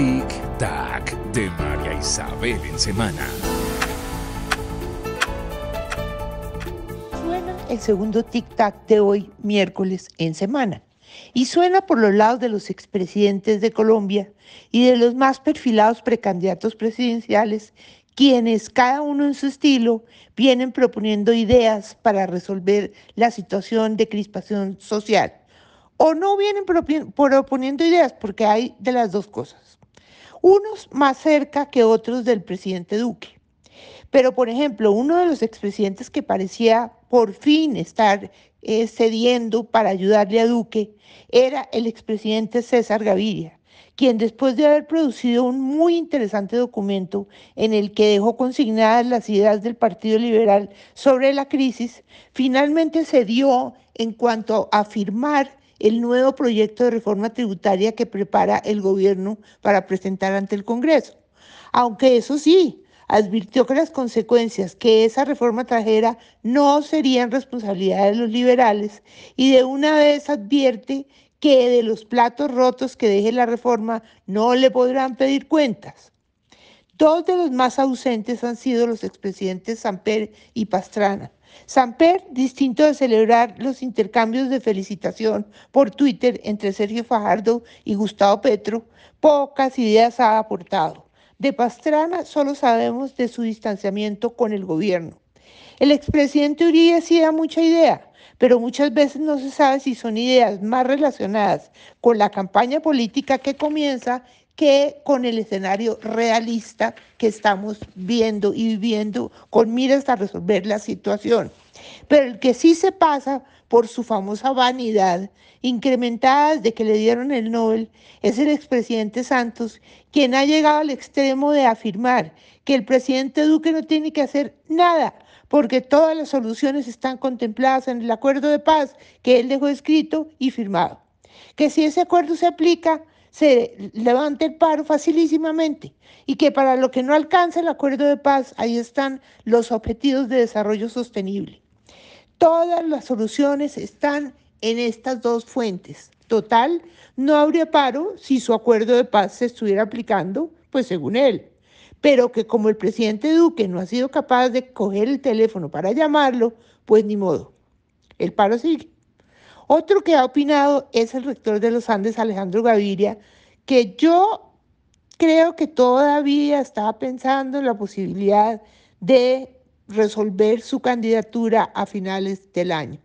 Tic Tac de María Isabel en semana. Suena el segundo Tic Tac de hoy, miércoles en semana. Y suena por los lados de los expresidentes de Colombia y de los más perfilados precandidatos presidenciales, quienes cada uno en su estilo vienen proponiendo ideas para resolver la situación de crispación social o no vienen proponiendo ideas, porque hay de las dos cosas unos más cerca que otros del presidente Duque. Pero, por ejemplo, uno de los expresidentes que parecía por fin estar eh, cediendo para ayudarle a Duque era el expresidente César Gaviria quien después de haber producido un muy interesante documento en el que dejó consignadas las ideas del Partido Liberal sobre la crisis, finalmente cedió en cuanto a afirmar el nuevo proyecto de reforma tributaria que prepara el gobierno para presentar ante el Congreso. Aunque eso sí, advirtió que las consecuencias que esa reforma trajera no serían responsabilidad de los liberales y de una vez advierte que de los platos rotos que deje la reforma no le podrán pedir cuentas. Dos de los más ausentes han sido los expresidentes Samper y Pastrana. Samper, distinto de celebrar los intercambios de felicitación por Twitter entre Sergio Fajardo y Gustavo Petro, pocas ideas ha aportado. De Pastrana solo sabemos de su distanciamiento con el gobierno. El expresidente Uribe sí da mucha idea, pero muchas veces no se sabe si son ideas más relacionadas con la campaña política que comienza que con el escenario realista que estamos viendo y viviendo con miras a resolver la situación. Pero el que sí se pasa por su famosa vanidad, incrementada de que le dieron el Nobel, es el expresidente Santos, quien ha llegado al extremo de afirmar que el presidente Duque no tiene que hacer nada, porque todas las soluciones están contempladas en el acuerdo de paz que él dejó escrito y firmado. Que si ese acuerdo se aplica, se levante el paro facilísimamente y que para lo que no alcance el acuerdo de paz, ahí están los objetivos de desarrollo sostenible. Todas las soluciones están en estas dos fuentes. Total, no habría paro si su acuerdo de paz se estuviera aplicando, pues según él. Pero que como el presidente Duque no ha sido capaz de coger el teléfono para llamarlo, pues ni modo. El paro sigue. Otro que ha opinado es el rector de los Andes, Alejandro Gaviria, que yo creo que todavía estaba pensando en la posibilidad de resolver su candidatura a finales del año.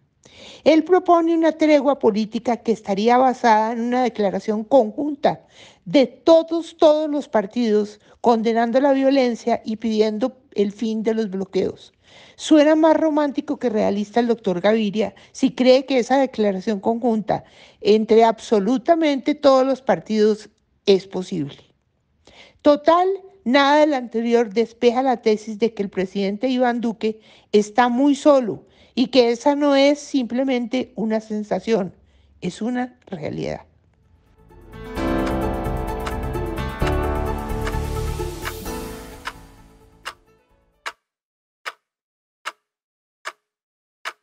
Él propone una tregua política que estaría basada en una declaración conjunta de todos, todos los partidos, condenando la violencia y pidiendo el fin de los bloqueos. Suena más romántico que realista el doctor Gaviria si cree que esa declaración conjunta entre absolutamente todos los partidos es posible. Total, nada del anterior despeja la tesis de que el presidente Iván Duque está muy solo y que esa no es simplemente una sensación, es una realidad.